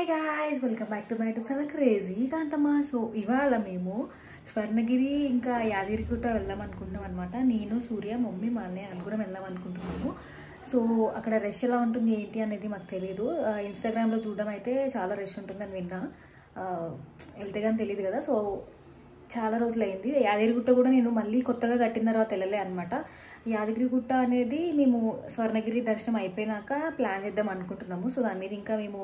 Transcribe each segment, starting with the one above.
Hi guys welcome back to my YouTube చాలా crazy Kanthamma so ఇవాళ మేము స్వర్ణగిరి ఇంకా యాదగిరిగుట్ట వెళ్దాం అనుకుంటున్నాం అనమాట నేను సూర్య మమ్మీ మా అన్నయ్య నలుగురం వెళ్దాం అనుకుంటున్నాము సో అక్కడ రష్ ఎలా ఉంటుంది ఏంటి అనేది మాకు తెలియదు ఇన్స్టాగ్రామ్లో చూడడం అయితే చాలా రష్ ఉంటుందని విన్నా వెళ్తే కానీ తెలియదు కదా సో చాలా రోజులైంది యాదగిరిగుట్ట కూడా నేను మళ్ళీ కొత్తగా కట్టిన తర్వాత వెళ్ళలే అనమాట యాదగిరిగుట్ట అనేది మేము స్వర్ణగిరి దర్శనం అయిపోయినాక ప్లాన్ చేద్దాం అనుకుంటున్నాము సో దాని మీద ఇంకా మేము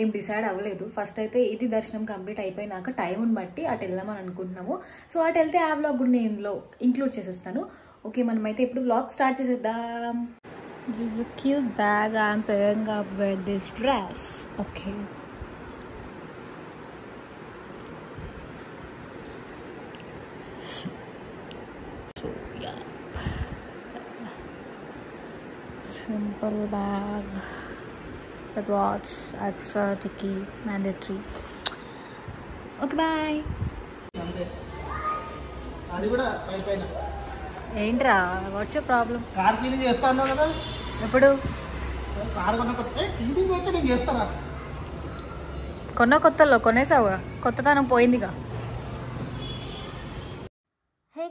ఏం డిసైడ్ అవ్వలేదు ఫస్ట్ అయితే ఇది దర్శనం కంప్లీట్ అయిపోయినాక టైంని బట్టి అటు వెళ్దామని అనుకుంటున్నాము సో అటు వెళ్తే ఆ వ్లాగ్ కూడా నేను ఇంక్లూడ్ చేసేస్తాను ఓకే మనమైతే ఇప్పుడు వ్లాగ్ స్టార్ట్ చేసేద్దాం This is bag cute bag. I'm pairing up with this simple bag with watch, extra ticky, mandatory. Okay boy ఏంట్రా వాట్స్ ప్రాబ్లం కార్ క్లీనింగ్ చేస్తా అన్నావు కదా ఎప్పుడు కార్ కొన్న కొత్త క్లీనింగ్ అయితే నేను చేస్తారా కొన్న కొత్తలో కొనేసావురా కొత్తదనం పోయిందిగా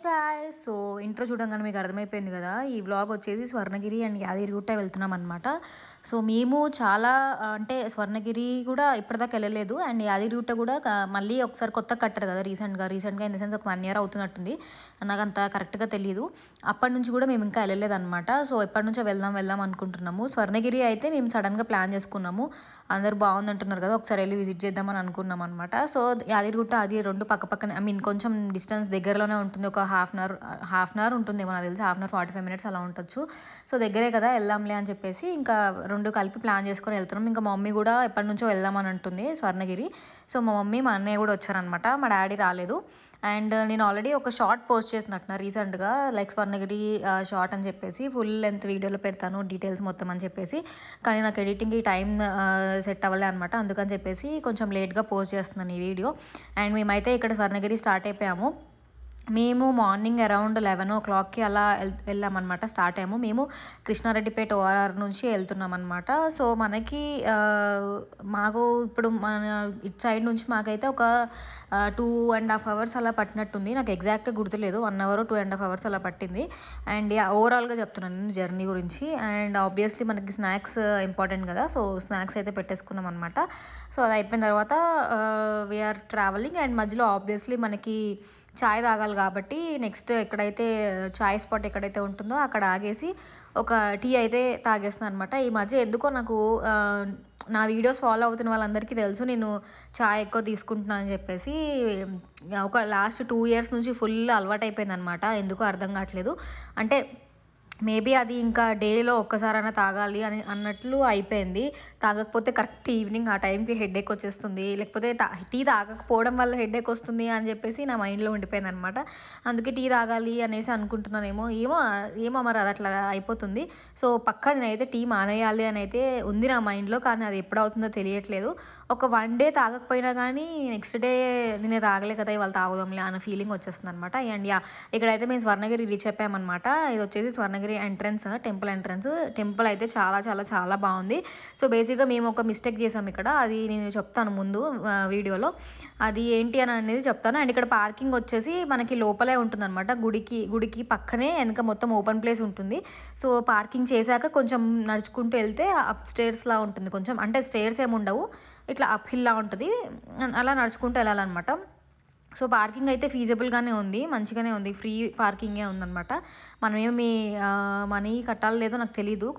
గాయ్ సో ఇంట్రో చూడంగానే మీకు అర్థమైపోయింది కదా ఈ వ్లాగ్ వచ్చేసి స్వర్ణగిరి అండ్ యాదగిరిగుట్ట వెళ్తున్నాం అనమాట సో మేము చాలా అంటే స్వర్ణగిరి కూడా ఇప్పటిదాకా వెళ్ళలేదు అండ్ యాదగిరిగుట్ట కూడా మళ్ళీ ఒకసారి కొత్త కట్టారు కదా రీసెంట్గా రీసెంట్గా ఇన్ ద సెన్స్ ఒక వన్ ఇయర్ అవుతున్నట్టుంది నాకు అంత కరెక్ట్గా తెలియదు అప్పటి నుంచి కూడా మేము ఇంకా వెళ్ళలేదు అనమాట సో ఎప్పటి నుంచో వెళ్దాం వెళ్దాం అనుకుంటున్నాము స్వర్ణగిరి అయితే మేము సడన్గా ప్లాన్ చేసుకున్నాము అందరు బాగుంది అంటున్నారు కదా ఒకసారి వెళ్ళి విజిట్ చేద్దామని అనుకున్నాం అనమాట సో యాదగిరిగుట్ట అది రెండు పక్క పక్కన ఐ మీన్ కొంచెం డిస్టెన్స్ దగ్గరలోనే ఉంటుంది ఒక half an hour half an hour ఏమో నాకు తెలిసి half an hour forty five minutes అలా ఉండొచ్చు సో దగ్గరే కదా వెళ్దాంలే అని చెప్పేసి ఇంకా రెండు కలిపి ప్లాన్ చేసుకొని వెళ్తున్నాం ఇంకా మమ్మీ కూడా ఎప్పటి నుంచో వెళ్దామని అంటుంది స్వర్ణగిరి సో మా మమ్మీ మా అన్నయ్య కూడా వచ్చారనమాట మా డాడీ రాలేదు అండ్ నేను ఆల్రెడీ ఒక షార్ట్ పోస్ట్ చేసినట్టున రీసెంట్గా లైక్ స్వర్ణగిరి షార్ట్ అని చెప్పేసి ఫుల్ లెంత్ వీడియోలో పెడతాను డీటెయిల్స్ మొత్తం అని చెప్పేసి కానీ నాకు ఎడిటింగ్కి టైం సెట్ అవ్వలే అనమాట అందుకని చెప్పేసి కొంచెం లేట్గా పోస్ట్ చేస్తున్నాను ఈ వీడియో అండ్ మేమైతే ఇక్కడ స్వర్ణగిరి స్టార్ట్ అయిపోయాము మేము మార్నింగ్ అరౌండ్ లెవెన్ ఓ క్లాక్కి అలా వెళ్ళామన్నమాట స్టార్ట్ అయ్యాము మేము కృష్ణారెడ్డిపేట ఓఆర్ఆర్ నుంచి వెళ్తున్నామన్నమాట సో మనకి మాకు ఇప్పుడు మన ఇట్ సైడ్ నుంచి మాకైతే ఒక టూ అండ్ హాఫ్ అవర్స్ అలా పట్టినట్టుంది నాకు ఎగ్జాక్ట్గా గుర్తులేదు one hour two and half hours అలా పట్టింది అండ్ ఓవరాల్గా చెప్తున్నాను నేను జర్నీ గురించి అండ్ ఆబ్వియస్లీ మనకి స్నాక్స్ ఇంపార్టెంట్ కదా సో స్నాక్స్ అయితే పెట్టేసుకున్నాం అనమాట సో అది అయిపోయిన తర్వాత వీఆర్ ట్రావెలింగ్ అండ్ మధ్యలో ఆబ్వియస్లీ మనకి ఛాయ్ తాగాలి కాబట్టి నెక్స్ట్ ఎక్కడైతే ఛాయ్ స్పాట్ ఎక్కడైతే ఉంటుందో అక్కడ ఆగేసి ఒక టీ అయితే తాగేస్తున్నాను అనమాట ఈ మధ్య ఎందుకో నాకు నా వీడియోస్ ఫాలో అవుతున్న వాళ్ళందరికీ తెలుసు నేను ఛాయ్ ఎక్కువ తీసుకుంటున్నాను అని చెప్పేసి ఒక లాస్ట్ టూ ఇయర్స్ నుంచి ఫుల్ అలవాటు అయిపోయింది అనమాట ఎందుకో అర్థం కావట్లేదు అంటే మేబీ అది ఇంకా డైలీలో ఒక్కసారైనా తాగాలి అని అన్నట్లు అయిపోయింది తాగకపోతే కరెక్ట్ ఈవినింగ్ ఆ టైంకి హెడేక్ వచ్చేస్తుంది లేకపోతే టీ తాగకపోవడం వల్ల హెడేక్ వస్తుంది అని చెప్పేసి నా మైండ్లో ఉండిపోయింది అనమాట అందుకే టీ తాగాలి అనేసి అనుకుంటున్నానేమో ఏమో ఏమో మరి అది అట్లా అయిపోతుంది సో పక్క నేనైతే టీ మానేయాలి అని అయితే ఉంది నా మైండ్లో కానీ అది ఎప్పుడు అవుతుందో తెలియట్లేదు ఒక వన్ డే తాగకపోయినా కానీ నెక్స్ట్ డే నేనే తాగలే కదా ఇవాళ తాగుదాంలే అన్న ఫీలింగ్ వచ్చేస్తుంది అనమాట అండ్ యా ఇక్కడైతే మేము స్వర్ణగిరి రీచ్ అయిపోయామన్నమాట ఇది వచ్చేసి Swarnagiri Mangalagiri entrance temple entrance temple అయితే చాలా చాలా చాలా బాగుంది సో బేసిక్గా మేము ఒక మిస్టేక్ చేసాం ఇక్కడ అది నేను చెప్తాను ముందు వీడియోలో అది ఏంటి అని అనేది చెప్తాను అండ్ ఇక్కడ పార్కింగ్ వచ్చేసి మనకి లోపలే ఉంటుందన్నమాట గుడికి గుడికి పక్కనే వెనక మొత్తం ఓపెన్ ప్లేస్ ఉంటుంది సో పార్కింగ్ చేశాక కొంచెం నడుచుకుంటూ వెళ్తే అప్ స్టేర్స్లా ఉంటుంది కొంచెం అంటే స్టేర్స్ ఏమి ఉండవు ఇట్లా అప్ హిల్లా ఉంటుంది అలా నడుచుకుంటూ వెళ్ళాలన్నమాట సో పార్కింగ్ అయితే ఫీజబుల్గానే ఉంది మంచిగానే ఉంది ఫ్రీ పార్కింగే ఉందనమాట మనమేమి మనీ కట్టాలి లేదో నాకు తెలీదు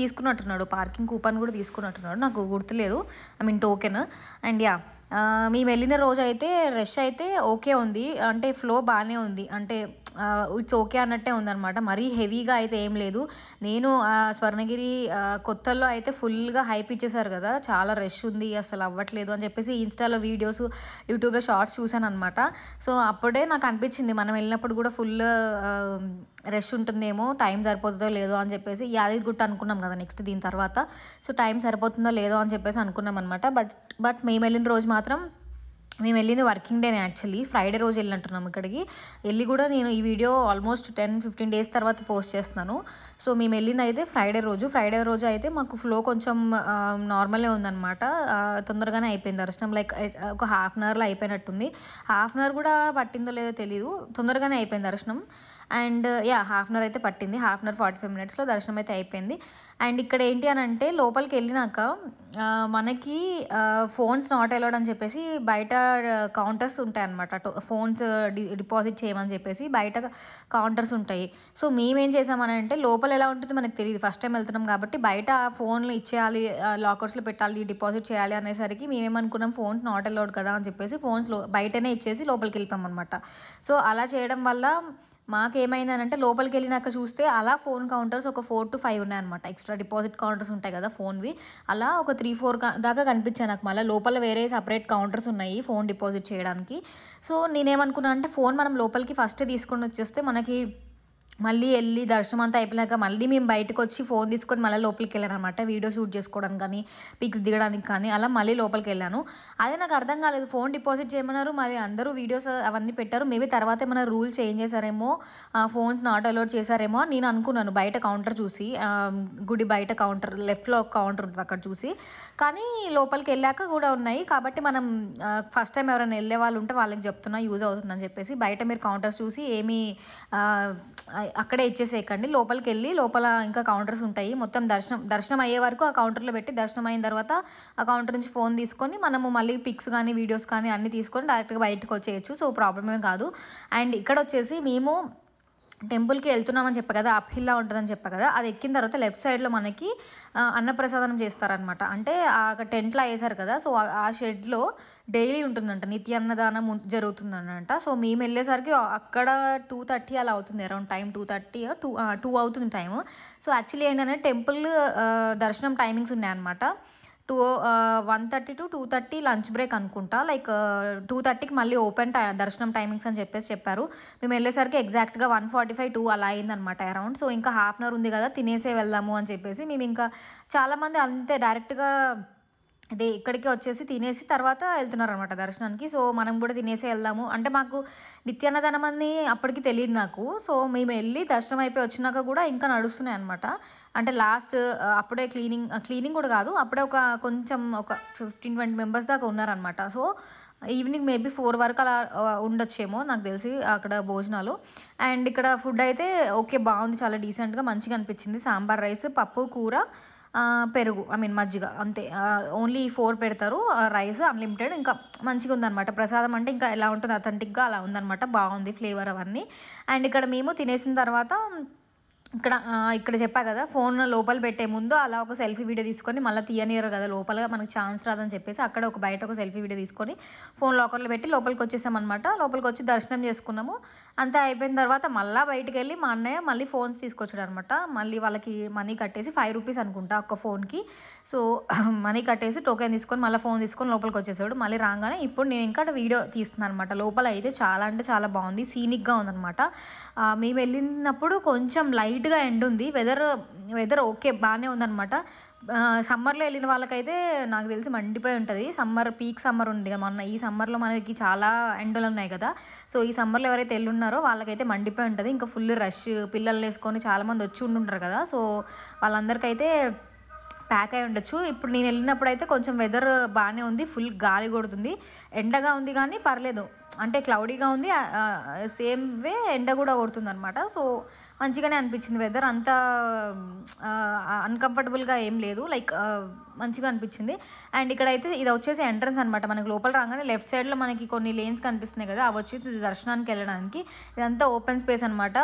తీసుకున్నట్టున్నాడు పార్కింగ్ కూపన్ కూడా తీసుకున్నట్టున్నాడు నాకు గుర్తులేదు I mean token and yeah మేము వెళ్ళిన రోజు అయితే రష్ అయితే ఓకే ఉంది అంటే ఫ్లో బాగానే ఉంది అంటే ఇట్స్ ఓకే అన్నట్టే ఉందనమాట మరీ హెవీగా అయితే ఏం లేదు నేను స్వర్ణగిరి కొత్తల్లో అయితే ఫుల్గా హైప్ ఇచ్చేసారు కదా చాలా రష్ ఉంది అసలు అవ్వట్లేదు అని చెప్పేసి ఇన్స్టాలో వీడియోస్ యూట్యూబ్లో షార్ట్స్ చూశాను అనమాట సో అప్పుడే నాకు అనిపించింది మనం వెళ్ళినప్పుడు కూడా ఫుల్ రష్ ఉంటుందేమో టైం సరిపోతుందో లేదో అని చెప్పేసి యాదగిరిగుట్ట అనుకున్నాం కదా నెక్స్ట్ దీని తర్వాత సో టైం సరిపోతుందో లేదో అని చెప్పేసి అనుకున్నాం అనమాట బట్ బట్ మేము వెళ్ళిన రోజు మాత్రం మేము వెళ్ళింది వర్కింగ్ డేనే యాక్చువల్లీ ఫ్రైడే రోజు వెళ్ళినట్టున్నాము ఇక్కడికి వెళ్ళి కూడా నేను ఈ video almost ten fifteen days తర్వాత పోస్ట్ చేస్తున్నాను సో మేము వెళ్ళింది అయితే ఫ్రైడే రోజు ఫ్రైడే రోజు అయితే మాకు ఫ్లో కొంచెం నార్మలే ఉందన్నమాట తొందరగానే అయిపోయింది దర్శనం లైక్ ఒక హాఫ్ అన్ అవర్లో అయిపోయినట్టుంది హాఫ్ అన్ అవర్ కూడా పట్టిందో లేదో తెలియదు తొందరగానే అయిపోయింది దర్శనం and yeah half an hour అయితే పట్టింది half an hour forty five మినిట్స్లో దర్శనం అయితే అయిపోయింది అండ్ ఇక్కడ ఏంటి అని అంటే లోపలికి వెళ్ళినాక మనకి ఫోన్స్ నాట్ అలౌడ్ అని చెప్పేసి బయట కౌంటర్స్ ఉంటాయి అనమాట ఫోన్స్ డిపాజిట్ చేయమని చెప్పేసి బయట కౌంటర్స్ ఉంటాయి సో మేమేం చేసామని అంటే లోపల ఎలా ఉంటుందో మనకు తెలియదు ఫస్ట్ టైం వెళ్తున్నాం కాబట్టి బయట ఫోన్లు ఇచ్చేయాలి లాకర్స్లో పెట్టాలి డిపాజిట్ చేయాలి అనేసరికి మేమేమనుకున్నాం ఫోన్స్ నాట్ అలౌడ్ కదా అని చెప్పేసి ఫోన్స్ బయటనే ఇచ్చేసి లోపలికి వెళ్ళిపోయాం అనమాట సో అలా చేయడం వల్ల మాకేమైందనంటే లోపలికి వెళ్ళినాక చూస్తే అలా ఫోన్ కౌంటర్స్ ఒక ఫోర్ టు ఫైవ్ ఉన్నాయన్నమాట ఎక్స్ట్రా డిపాజిట్ కౌంటర్స్ ఉంటాయి కదా ఫోన్వి అలా ఒక త్రీ ఫోర్ దాకా కనిపించాను నాకు మళ్ళీ లోపల వేరే సపరేట్ కౌంటర్స్ ఉన్నాయి ఫోన్ డిపాజిట్ చేయడానికి సో నేనేమనుకున్నాను అంటే ఫోన్ మనం లోపలికి ఫస్ట్ తీసుకొని వచ్చేస్తే మనకి మళ్ళీ వెళ్ళి దర్శనం అంతా అయిపోయినాక మళ్ళీ మేము బయటకు వచ్చి ఫోన్ తీసుకొని మళ్ళీ లోపలికి అనమాట వీడియో షూట్ చేసుకోవడానికి కానీ పిక్స్ దిగడానికి కానీ అలా మళ్ళీ లోపలికి వెళ్ళాను అదే నాకు అర్థం కాలేదు ఫోన్ డిపాజిట్ చేయమన్నారు మళ్ళీ అందరూ వీడియోస్ అవన్నీ పెట్టారు మేబీ తర్వాత ఏమైనా రూల్ చేంజ్ చేశారేమో ఫోన్స్ నాట్ అలౌడ్ చేశారేమో నేను అనుకున్నాను బయట కౌంటర్ చూసి గుడి బయట కౌంటర్ లెఫ్ట్లో ఒక కౌంటర్ ఉంటుంది అక్కడ చూసి కానీ లోపలికి వెళ్ళాక కూడా ఉన్నాయి కాబట్టి మనం ఫస్ట్ టైం ఎవరైనా వెళ్ళే వాళ్ళు ఉంటే వాళ్ళకి చెప్తున్నా యూజ్ అవుతుందని చెప్పేసి బయట మీరు కౌంటర్స్ చూసి ఏమీ అక్కడే ఇచ్చేసేయకండి లోపలికి వెళ్ళి లోపల ఇంకా కౌంటర్స్ ఉంటాయి మొత్తం దర్శనం దర్శనం అయ్యే వరకు ఆ కౌంటర్లో పెట్టి దర్శనం అయిన తర్వాత ఆ కౌంటర్ నుంచి ఫోన్ తీసుకొని మనము మళ్ళీ పిక్స్ కానీ వీడియోస్ కానీ అన్నీ తీసుకొని డైరెక్ట్గా బయటకు వచ్చేయచ్చు సో ప్రాబ్లమే ఏం కాదు అండ్ ఇక్కడ వచ్చేసి మేము టెంపుల్కి వెళ్తున్నామని చెప్పా కదా అప్హిల్లా ఉంటుందని చెప్పా కదా అది ఎక్కిన తర్వాత లెఫ్ట్ సైడ్లో మనకి అన్నప్రసాదనం చేస్తారనమాట అంటే ఆ టెంట్లో వేసారు కదా సో ఆ షెడ్లో డైలీ ఉంటుందంట నిత్య అన్నదానం జరుగుతుందనంట సో మేము వెళ్ళేసరికి అక్కడ టూ థర్టీ అలా అవుతుంది around time two thirty two two అవుతుంది టైం సో యాక్చువల్లీ ఏంటంటే టెంపుల్ దర్శనం టైమింగ్స్ ఉన్నాయన్నమాట two one thirty to two thirty lunch break అనుకుంటా లైక్ టూ థర్టీకి మళ్ళీ ఓపెన్ టై దర్శనం టైమింగ్స్ అని చెప్పేసి చెప్పారు మేము వెళ్ళేసరికి ఎగ్జాక్ట్గా వన్ ఫార్టీ ఫైవ్ టూ అలా అయిందనమాట అరౌండ్ సో ఇంకా హాఫ్ అన్ అవర్ ఉంది కదా తినేసే వెళ్దాము అని చెప్పేసి మేము ఇంకా చాలామంది అంతే డైరెక్ట్గా అదే ఇక్కడికి వచ్చేసి తినేసి తర్వాత వెళ్తున్నారు అనమాట దర్శనానికి సో మనం కూడా తినేసి వెళ్దాము అంటే మాకు నిత్యాన్నదానం అని అప్పటికి తెలియదు నాకు సో మేము వెళ్ళి దర్శనం అయిపోయి వచ్చినాక కూడా ఇంకా నడుస్తున్నాయి అనమాట అంటే లాస్ట్ అప్పుడే క్లీనింగ్ క్లీనింగ్ కూడా కాదు అప్పుడే ఒక కొంచెం ఒక ఫిఫ్టీన్ ట్వంటీ మెంబర్స్ దాకా ఉన్నారనమాట సో ఈవినింగ్ మేబీ ఫోర్ వరకు అలా ఉండొచ్చేమో నాకు తెలిసి అక్కడ భోజనాలు అండ్ ఇక్కడ ఫుడ్ అయితే ఓకే బాగుంది చాలా డీసెంట్గా మంచిగా అనిపించింది సాంబార్ రైస్ పప్పు కూర పెరుగు ఐ మీన్ మజ్జిగ అంతే ఓన్లీ ఫోర్ పెడతారు రైస్ అన్లిమిటెడ్ ఇంకా మంచిగా ఉందన్నమాట ప్రసాదం అంటే ఇంకా ఎలా ఉంటుంది అథెంటిక్గా అలా ఉందన్నమాట బాగుంది ఫ్లేవర్ అవన్నీ అండ్ ఇక్కడ మేము తినేసిన తర్వాత ఇక్కడ ఇక్కడ చెప్పా కదా ఫోన్ లోపల పెట్టే ముందు అలా ఒక సెల్ఫీ వీడియో తీసుకొని మళ్ళీ తీయనియరు కదా లోపల మనకు ఛాన్స్ రాదని చెప్పేసి అక్కడ ఒక బయట ఒక సెల్ఫీ వీడియో తీసుకొని ఫోన్ లాకర్లో పెట్టి లోపలికి వచ్చేసామన్నమాట లోపలికి వచ్చి దర్శనం చేసుకున్నాము అంతా అయిపోయిన తర్వాత మళ్ళీ బయటకు వెళ్ళి మా అన్నయ్య మళ్ళీ ఫోన్స్ తీసుకొచ్చాడు అనమాట మళ్ళీ వాళ్ళకి మనీ కట్టేసి ఫైవ్ రూపీస్ అనుకుంటా ఒక్క ఫోన్కి సో మనీ కట్టేసి టోకెన్ తీసుకొని మళ్ళీ ఫోన్ తీసుకొని లోపలికి వచ్చేసాడు మళ్ళీ రాగానే ఇప్పుడు నేను ఇంకా వీడియో తీస్తున్నాను అనమాట లోపల అయితే చాలా అంటే చాలా బాగుంది సీనిక్గా ఉందన్నమాట మేము వెళ్ళినప్పుడు కొంచెం లైట్ లైట్గా ఎండ్ ఉంది వెదర్ వెదర్ ఓకే బాగానే ఉందనమాట సమ్మర్లో వెళ్ళిన వాళ్ళకైతే నాకు తెలిసి మండిపోయి ఉంటుంది సమ్మర్ పీక్ సమ్మర్ ఉంది కదా మొన్న ఈ సమ్మర్లో మనకి చాలా ఎండలు ఉన్నాయి కదా సో ఈ సమ్మర్లో ఎవరైతే ఉన్నారో వాళ్ళకైతే మండిపోయి ఉంటుంది ఇంకా ఫుల్ రష్ పిల్లల్ని వేసుకొని చాలామంది వచ్చి ఉండుంటారు కదా సో వాళ్ళందరికైతే ప్యాక్ అయి ఉండొచ్చు ఇప్పుడు నేను వెళ్ళినప్పుడు అయితే కొంచెం వెదర్ బాగానే ఉంది ఫుల్ గాలి కొడుతుంది ఎండగా ఉంది కానీ పర్లేదు అంటే క్లౌడీగా ఉంది సేమ్ వే ఎండ కూడా కొడుతుంది అనమాట సో మంచిగానే అనిపించింది వెదర్ అంత అన్కంఫర్టబుల్గా ఏం లేదు లైక్ మంచిగా అనిపించింది అండ్ ఇక్కడైతే ఇది వచ్చేసి ఎంట్రన్స్ అనమాట మనకి లోపల రాగానే లెఫ్ట్ సైడ్లో మనకి కొన్ని లేన్స్ కనిపిస్తున్నాయి కదా అవి వచ్చి దర్శనానికి వెళ్ళడానికి ఇదంతా ఓపెన్ స్పేస్ అనమాట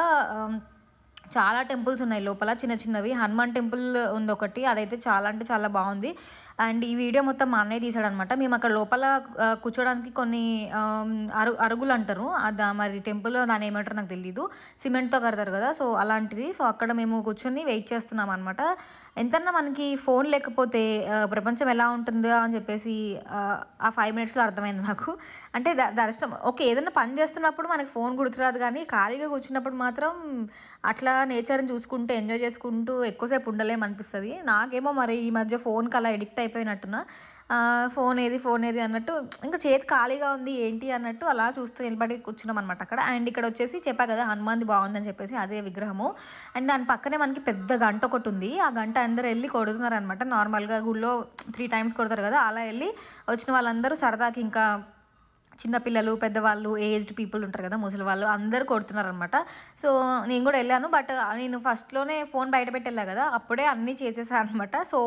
చాలా టెంపుల్స్ ఉన్నాయి లోపల చిన్న చిన్నవి హనుమాన్ టెంపుల్ ఉంది ఒకటి అదైతే చాలా అంటే చాలా బాగుంది అండ్ ఈ వీడియో మొత్తం మా అన్నయ్య తీసాడనమాట మేము అక్కడ లోపల కూర్చోడానికి కొన్ని అరు అరుగులు అంటారు అది మరి టెంపుల్లో దాని ఏమంటారు నాకు తెలియదు సిమెంట్తో కడతారు కదా సో అలాంటిది సో అక్కడ మేము కూర్చొని వెయిట్ చేస్తున్నాం అనమాట ఎంతన్నా మనకి ఫోన్ లేకపోతే ప్రపంచం ఎలా ఉంటుందో అని చెప్పేసి ఆ ఫైవ్ మినిట్స్లో అర్థమైంది నాకు అంటే దర్శనం ఓకే ఏదైనా పని చేస్తున్నప్పుడు మనకి ఫోన్ గుర్తురాదు కానీ ఖాళీగా కూర్చున్నప్పుడు మాత్రం అట్లా నేచర్ని చూసుకుంటూ ఎంజాయ్ చేసుకుంటూ ఎక్కువసేపు ఉండలేమనిపిస్తుంది నాకేమో మరి ఈ మధ్య ఫోన్కి అలా ఎడిక్ట్ అయిపోయినట్టున్నా ఫోన్ ఏది ఫోన్ ఏది అన్నట్టు ఇంకా చేతి ఖాళీగా ఉంది ఏంటి అన్నట్టు అలా చూస్తూ నిలబడి కూర్చున్నాం అనమాట అక్కడ అండ్ ఇక్కడ వచ్చేసి చెప్పా కదా హనుమాన్ది బాగుందని చెప్పేసి అదే విగ్రహము అండ్ దాని పక్కనే మనకి పెద్ద గంట ఒకటి ఉంది ఆ గంట అందరూ వెళ్ళి కొడుతున్నారు అనమాట నార్మల్గా గుళ్ళో త్రీ టైమ్స్ కొడతారు కదా అలా వెళ్ళి వచ్చిన వాళ్ళందరూ సరదాకి ఇంకా చిన్నపిల్లలు పెద్దవాళ్ళు ఏజ్డ్ పీపుల్ ఉంటారు కదా ముసలి వాళ్ళు అందరూ కొడుతున్నారనమాట సో నేను కూడా వెళ్ళాను బట్ నేను ఫస్ట్లోనే ఫోన్ బయట పెట్టేలా కదా అప్పుడే అన్నీ చేసేసాను అనమాట సో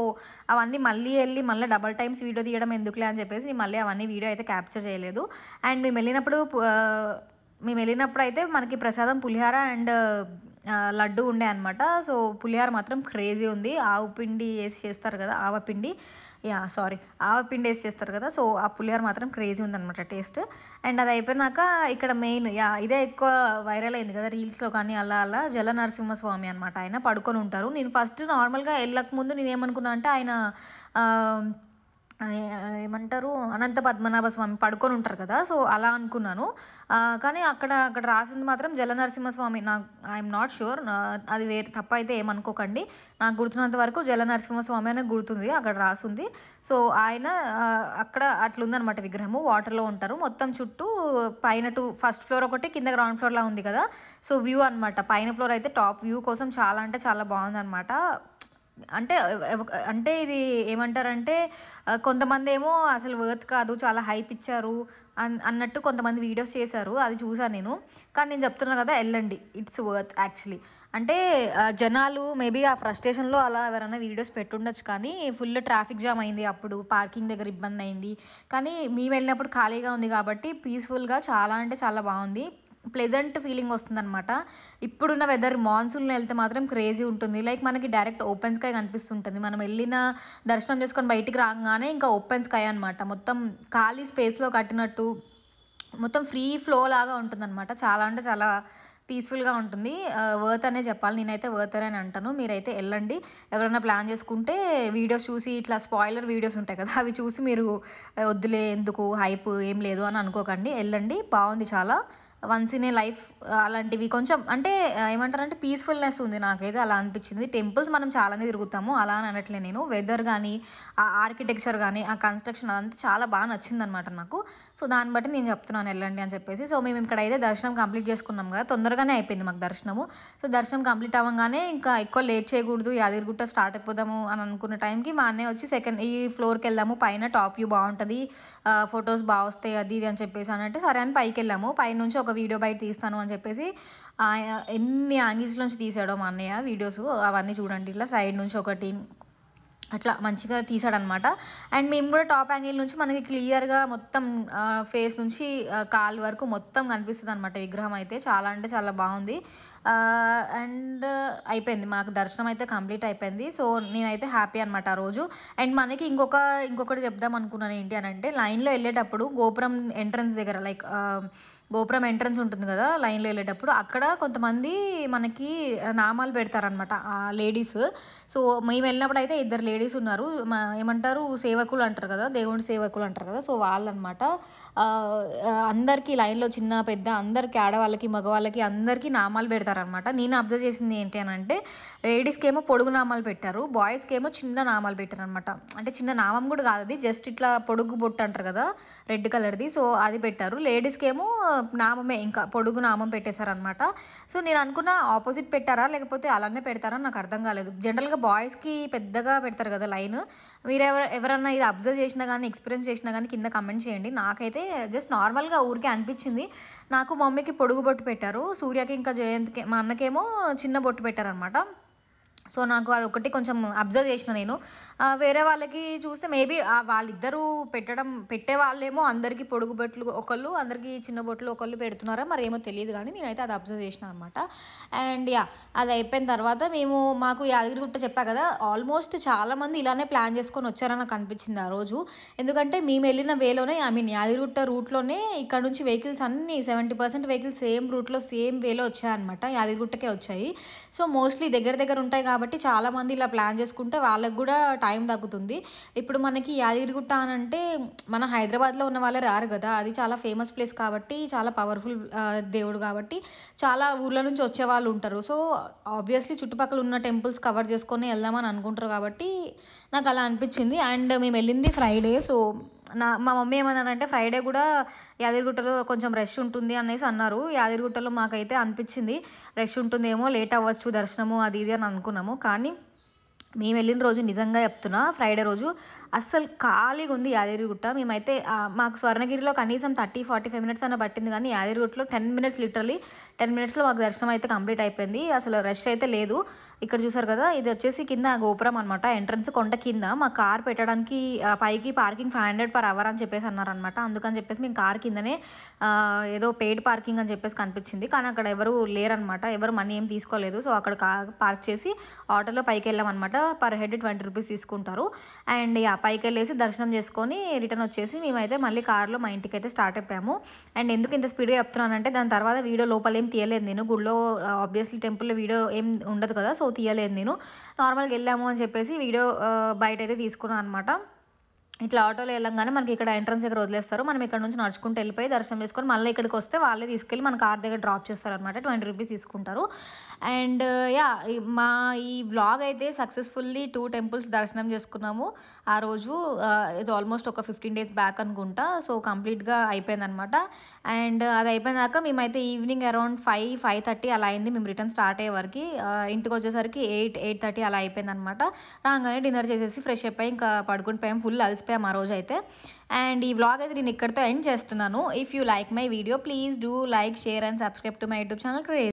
అవన్నీ మళ్ళీ వెళ్ళి మళ్ళీ డబల్ టైమ్స్ వీడియో తీయడం ఎందుకులే అని చెప్పేసి నేను మళ్ళీ అవన్నీ వీడియో అయితే క్యాప్చర్ చేయలేదు అండ్ మేము వెళ్ళినప్పుడు మేము వెళ్ళినప్పుడు అయితే మనకి ప్రసాదం పులిహార అండ్ లడ్డు ఉండే అనమాట సో పులిహార మాత్రం క్రేజీ ఉంది ఆవు పిండి వేసి చేస్తారు కదా ఆవ పిండి యా సారీ ఆవ పిండి వేసి చేస్తారు కదా సో ఆ పులిహోర మాత్రం క్రేజీ ఉందనమాట టేస్ట్ అండ్ అది అయిపోయినాక ఇక్కడ మెయిన్ యా ఇదే ఎక్కువ వైరల్ అయింది కదా రీల్స్లో కానీ అలా అలా జల నరసింహస్వామి అనమాట ఆయన పడుకొని ఉంటారు నేను ఫస్ట్ నార్మల్గా వెళ్ళక ముందు నేనేమనుకున్నా అంటే ఆయన ఏమంటారు అనంత పద్మనాభ స్వామి పడుకొని ఉంటారు కదా సో అలా అనుకున్నాను కానీ అక్కడ అక్కడ రాసింది మాత్రం జలనరసింహ స్వామి నా ఐఎమ్ నాట్ ష్యూర్ అది వేరే తప్ప అయితే ఏమనుకోకండి నాకు గుర్తున్నంత వరకు జలనరసింహ స్వామి అనే గుర్తుంది అక్కడ రాసింది సో ఆయన అక్కడ అట్లుందనమాట విగ్రహము వాటర్లో ఉంటారు మొత్తం చుట్టూ పైన టు ఫస్ట్ ఫ్లోర్ ఒకటి కింద గ్రౌండ్ ఫ్లోర్లా ఉంది కదా సో వ్యూ అనమాట పైన ఫ్లోర్ అయితే టాప్ వ్యూ కోసం చాలా అంటే చాలా బాగుందనమాట అంటే అంటే ఇది ఏమంటారంటే కొంతమంది ఏమో అసలు వర్త్ కాదు చాలా హైప్ ఇచ్చారు అన్నట్టు కొంతమంది వీడియోస్ చేశారు అది చూసాను నేను కానీ నేను చెప్తున్నాను కదా వెళ్ళండి ఇట్స్ వర్త్ యాక్చువల్లీ అంటే జనాలు మేబీ ఆ ఫ్రస్ట్రేషన్లో అలా ఎవరైనా వీడియోస్ పెట్టుండొచ్చు కానీ ఫుల్ ట్రాఫిక్ జామ్ అయింది అప్పుడు పార్కింగ్ దగ్గర ఇబ్బంది అయింది కానీ మేము వెళ్ళినప్పుడు ఖాళీగా ఉంది కాబట్టి పీస్ఫుల్గా చాలా అంటే చాలా బాగుంది ప్లెజెంట్ ఫీలింగ్ వస్తుందన్నమాట ఇప్పుడున్న వెదర్ మాన్సూన్లో వెళ్తే మాత్రం క్రేజీ ఉంటుంది లైక్ మనకి డైరెక్ట్ ఓపెన్ స్కై కనిపిస్తుంటుంది మనం వెళ్ళిన దర్శనం చేసుకొని బయటికి రాగానే ఇంకా ఓపెన్ స్కై అనమాట మొత్తం ఖాళీ స్పేస్లో కట్టినట్టు మొత్తం ఫ్రీ ఫ్లో లాగా ఉంటుందన్నమాట చాలా అంటే చాలా పీస్ఫుల్గా ఉంటుంది వర్త్ అనే చెప్పాలి నేనైతే వర్త్ అనే అంటాను మీరైతే వెళ్ళండి ఎవరైనా ప్లాన్ చేసుకుంటే వీడియోస్ చూసి ఇట్లా స్పాయిలర్ వీడియోస్ ఉంటాయి కదా అవి చూసి మీరు వద్దులే ఎందుకు హైప్ ఏం లేదు అని అనుకోకండి వెళ్ళండి బాగుంది చాలా వన్స్ ఇన్ ఏ లైఫ్ అలాంటివి కొంచెం అంటే ఏమంటారంటే పీస్ఫుల్నెస్ ఉంది నాకైతే అలా అనిపించింది టెంపుల్స్ మనం చాలానే తిరుగుతాము అలా అని అనట్లే నేను వెదర్ కానీ ఆ ఆర్కిటెక్చర్ కానీ ఆ కన్స్ట్రక్షన్ అదంతా చాలా బాగా నచ్చిందనమాట నాకు సో దాన్ని బట్టి నేను చెప్తున్నాను వెళ్ళండి అని చెప్పేసి సో మేము ఇక్కడ అయితే దర్శనం కంప్లీట్ చేసుకున్నాం కదా తొందరగానే అయిపోయింది మాకు దర్శనము సో దర్శనం కంప్లీట్ అవ్వగానే ఇంకా ఎక్కువ లేట్ చేయకూడదు యాదగిరిగుట్ట స్టార్ట్ అయిపోదాము అని అనుకున్న టైంకి మా అన్నయ్య వచ్చి సెకండ్ ఈ ఫ్లోర్కి వెళ్దాము పైన టాప్ వ్యూ బాగుంటుంది ఫొటోస్ బాగా వస్తాయి అది ఇది అని చెప్పేసి అని అంటే సరే అని పైకి వెళ్ళాము పైనుంచి ఒక వీడియో బయట తీస్తాను అని చెప్పేసి ఎన్ని యాంగిల్స్ నుంచి తీసాడో మా అన్నయ్య వీడియోస్ అవన్నీ చూడండి ఇట్లా సైడ్ నుంచి ఒకటి అట్లా మంచిగా తీసాడనమాట అండ్ మేము కూడా టాప్ యాంగిల్ నుంచి మనకి క్లియర్గా మొత్తం ఫేస్ నుంచి కాలు వరకు మొత్తం కనిపిస్తుంది అనమాట విగ్రహం అయితే చాలా అంటే చాలా బాగుంది అండ్ అయిపోయింది మాకు దర్శనం అయితే కంప్లీట్ అయిపోయింది సో నేనైతే హ్యాపీ అనమాట ఆ రోజు అండ్ మనకి ఇంకొక ఇంకొకటి చెప్దాం అనుకున్నాను ఏంటి అని అంటే లైన్లో వెళ్ళేటప్పుడు గోపురం ఎంట్రన్స్ దగ్గర లైక్ గోపురం ఎంట్రన్స్ ఉంటుంది కదా లైన్లో వెళ్ళేటప్పుడు అక్కడ కొంతమంది మనకి నామాలు పెడతారనమాట లేడీస్ సో మేము వెళ్ళినప్పుడు అయితే ఇద్దరు లేడీస్ ఉన్నారు ఏమంటారు సేవకులు అంటారు కదా దేవుడి సేవకులు అంటారు కదా సో వాళ్ళనమాట అందరికీ లైన్లో చిన్న పెద్ద అందరికీ ఆడవాళ్ళకి మగవాళ్ళకి అందరికీ నామాలు పెడతారు పెడతారనమాట నేను అబ్జర్వ్ చేసింది ఏంటి అని అంటే లేడీస్కి ఏమో పొడుగు నామాలు పెట్టారు బాయ్స్కి ఏమో చిన్న నామాలు పెట్టారనమాట అంటే చిన్న నామం కూడా కాదు అది జస్ట్ ఇట్లా పొడుగు బొట్టు అంటారు కదా రెడ్ కలర్ది సో అది పెట్టారు లేడీస్కి ఏమో నామమే ఇంకా పొడుగు నామం పెట్టేశారనమాట సో నేను అనుకున్న ఆపోజిట్ పెట్టారా లేకపోతే అలానే పెడతారా నాకు అర్థం కాలేదు జనరల్గా బాయ్స్కి పెద్దగా పెడతారు కదా లైన్ మీరు ఎవరు ఎవరన్నా ఇది అబ్జర్వ్ చేసినా కానీ ఎక్స్పీరియన్స్ చేసినా కానీ కింద కమెంట్ చేయండి నాకైతే జస్ట్ నార్మల్గా ఊరికే అనిపించింది నాకు మమ్మీకి పొడుగు బొట్టు పెట్టారు సూర్యకి ఇంకా జయంత్కి మా అన్నకేమో చిన్న బొట్టు పెట్టారనమాట సో నాకు అదొకటి కొంచెం అబ్జర్వ్ చేసిన నేను వేరే వాళ్ళకి చూస్తే మేబీ వాళ్ళిద్దరూ పెట్టడం పెట్టే వాళ్ళేమో అందరికీ పొడుగు బొట్లు ఒకళ్ళు అందరికీ చిన్న బొట్లు ఒకళ్ళు పెడుతున్నారా మరి ఏమో తెలియదు కానీ నేనైతే అది అబ్జర్వ్ చేసిన అనమాట అండ్ యా అది అయిపోయిన తర్వాత మేము మాకు యాదగిరిగుట్ట చెప్పా కదా ఆల్మోస్ట్ చాలామంది ఇలానే ప్లాన్ చేసుకొని వచ్చారని నాకు అనిపించింది ఆ రోజు ఎందుకంటే మేము వెళ్ళిన వేలోనే ఐ మీన్ యాదగిరిగుట్ట రూట్లోనే ఇక్కడ నుంచి వెహికల్స్ అన్ని సెవెంటీ పర్సెంట్ వెహికల్స్ సేమ్ రూట్లో సేమ్ వేలో వచ్చాయన్నమాట యాదగిరిగుట్టకే వచ్చాయి సో మోస్ట్లీ దగ్గర దగ్గర ఉంటాయి కాబట్టి చాలామంది ఇలా ప్లాన్ చేసుకుంటే వాళ్ళకు కూడా టైం తగ్గుతుంది ఇప్పుడు మనకి యాదగిరిగుట్ట అని అంటే మన హైదరాబాద్లో ఉన్న వాళ్ళే రారు కదా అది చాలా ఫేమస్ ప్లేస్ కాబట్టి చాలా పవర్ఫుల్ దేవుడు కాబట్టి చాలా ఊర్ల నుంచి వచ్చే వాళ్ళు ఉంటారు సో ఆబ్వియస్లీ చుట్టుపక్కల ఉన్న టెంపుల్స్ కవర్ చేసుకొని వెళ్దామని అనుకుంటారు కాబట్టి నాకు అలా అనిపించింది అండ్ మేము వెళ్ళింది ఫ్రైడే సో నా మా మమ్మీ ఏమన్నారంటే ఫ్రైడే కూడా యాదగిరిగుట్టలో కొంచెం రష్ ఉంటుంది అనేసి అన్నారు యాదగిరిగుట్టలో మాకైతే అనిపించింది రష్ ఉంటుందేమో లేట్ అవ్వచ్చు దర్శనము అది ఇది అని అనుకున్నాము కానీ మేము వెళ్ళిన రోజు నిజంగా చెప్తున్నా ఫ్రైడే రోజు అస్సలు ఖాళీగా ఉంది యాదగిరిగుట్ట మేమైతే మాకు స్వర్ణగిరిలో కనీసం థర్టీ ఫార్టీ ఫైవ్ మినిట్స్ అన్న పట్టింది కానీ యాదగిరిగుట్టలో టెన్ మినిట్స్ లిటరలీ టెన్ మినిట్స్లో మాకు దర్శనం అయితే కంప్లీట్ అయిపోయింది అసలు రష్ అయితే లేదు ఇక్కడ చూసారు కదా ఇది వచ్చేసి కింద గోపురం అనమాట ఎంట్రన్స్ కొండ కింద మా కార్ పెట్టడానికి పైకి parking five hundred per hour అని చెప్పేసి అన్నారనమాట అందుకని చెప్పేసి మేము కార్ కిందనే ఏదో పెయిడ్ పార్కింగ్ అని చెప్పేసి కనిపించింది కానీ అక్కడ ఎవరు లేరనమాట ఎవరు మనీ ఏం తీసుకోలేదు సో అక్కడ పార్క్ చేసి ఆటోలో పైకి వెళ్ళామన్నమాట పర్ హెడ్ ట్వంటీ రూపీస్ తీసుకుంటారు అండ్ యా పైకి వెళ్ళేసి దర్శనం చేసుకొని రిటర్న్ వచ్చేసి మేమైతే మళ్ళీ కార్లో మా ఇంటికి అయితే స్టార్ట్ అయిపోయాము అండ్ ఎందుకు ఇంత స్పీడ్గా చెప్తున్నానంటే దాని తర్వాత వీడియో లోపల ఏం తీయలేదు నేను గుళ్ళో ఆబ్వియస్లీ టెంపుల్లో వీడియో ఏం ఉండదు కదా సో తీయలేదు నేను నార్మల్గా వెళ్ళాము అని చెప్పేసి వీడియో బయట అయితే తీసుకున్నాను అనమాట ఇట్లా ఆటోలో వెళ్ళంగానే మనకి ఇక్కడ ఎంట్రన్స్ దగ్గర వదిలేస్తారు మనం ఇక్కడ నుంచి నడుచుకుంటూ వెళ్ళిపోయి దర్శనం చేసుకొని మళ్ళీ ఇక్కడికి వస్తే వాళ్ళే తీసుకెళ్ళి మన కార్ దగ్గర డ్రాప్ చేస్తారు అనమాట ట్వంటీ రూపీస్ తీసుకుంటారు అండ్ యా మా ఈ వ్లాగ్ అయితే సక్సెస్ఫుల్లీ టూ టెంపుల్స్ దర్శనం చేసుకున్నాము ఆ రోజు ఇది ఆల్మోస్ట్ ఒక ఫిఫ్టీన్ డేస్ బ్యాక్ అనుకుంటా సో కంప్లీట్గా అయిపోయిందనమాట అండ్ అది అయిపోయినాక మేమైతే evening around five five thirty అలా అయింది మేము రిటర్న్ స్టార్ట్ అయ్యే వరకు ఇంటికి వచ్చేసరికి ఎయిట్ ఎయిట్ థర్టీ అలా అయిపోయిందనమాట రాగానే డిన్నర్ చేసేసి ఫ్రెష్ అయిపోయి ఇంకా పడుకుని పోయాం ఫుల్ అలసి కలిసిపోయాం ఆ రోజు అయితే అండ్ ఈ వ్లాగ్ అయితే నేను ఇక్కడితో ఎండ్ చేస్తున్నాను if you like my video please do like share and subscribe to my YouTube channel craze